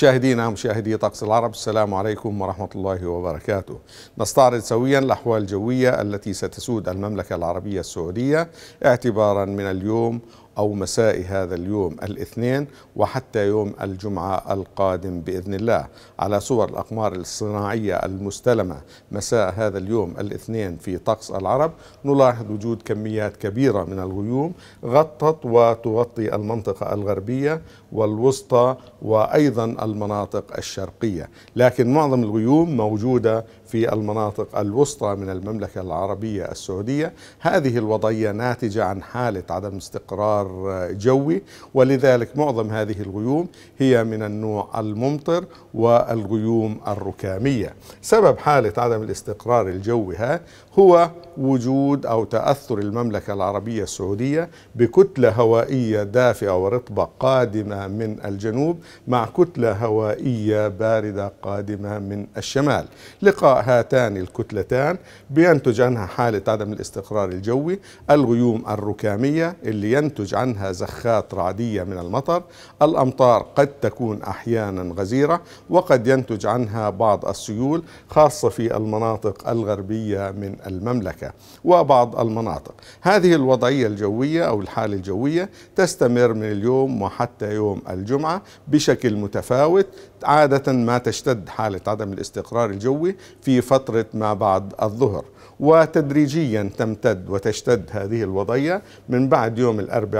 مشاهدينا مشاهدي طقس العرب السلام عليكم ورحمة الله وبركاته نستعرض سويا الأحوال الجوية التي ستسود المملكة العربية السعودية اعتبارا من اليوم أو مساء هذا اليوم الاثنين وحتى يوم الجمعة القادم بإذن الله على صور الأقمار الصناعية المستلمة مساء هذا اليوم الاثنين في طقس العرب نلاحظ وجود كميات كبيرة من الغيوم غطت وتغطي المنطقة الغربية والوسطى وأيضا المناطق الشرقية لكن معظم الغيوم موجودة في المناطق الوسطى من المملكة العربية السعودية هذه الوضعية ناتجة عن حالة عدم استقرار جوي ولذلك معظم هذه الغيوم هي من النوع الممطر والغيوم الركامية سبب حالة عدم الاستقرار الجوي ها هو وجود أو تأثر المملكة العربية السعودية بكتلة هوائية دافئة ورطبة قادمة من الجنوب مع كتلة هوائية باردة قادمة من الشمال لقاء هاتان الكتلتان بينتج عنها حالة عدم الاستقرار الجوي الغيوم الركامية اللي ينتج تنتج عنها زخات رعدية من المطر الأمطار قد تكون أحيانا غزيرة وقد ينتج عنها بعض السيول خاصة في المناطق الغربية من المملكة وبعض المناطق هذه الوضعية الجوية أو الحالة الجوية تستمر من اليوم وحتى يوم الجمعة بشكل متفاوت عادة ما تشتد حالة عدم الاستقرار الجوي في فترة ما بعد الظهر وتدريجيا تمتد وتشتد هذه الوضعية من بعد يوم الأربعاء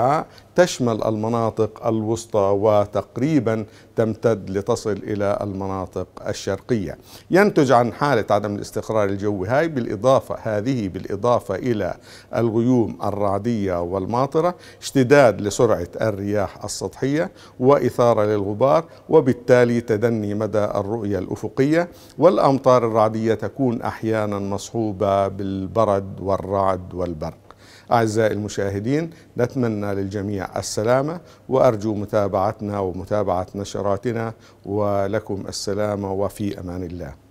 تشمل المناطق الوسطى وتقريبا تمتد لتصل إلى المناطق الشرقية ينتج عن حالة عدم الاستقرار الجوي هاي بالإضافة هذه بالإضافة إلى الغيوم الرعدية والماطرة اشتداد لسرعة الرياح السطحية وإثارة للغبار وبالتالي تدني مدى الرؤية الأفقية والأمطار الرعدية تكون أحيانا مصحوبة بالبرد والرعد والبرد أعزائي المشاهدين نتمنى للجميع السلامة وأرجو متابعتنا ومتابعة نشراتنا ولكم السلامة وفي أمان الله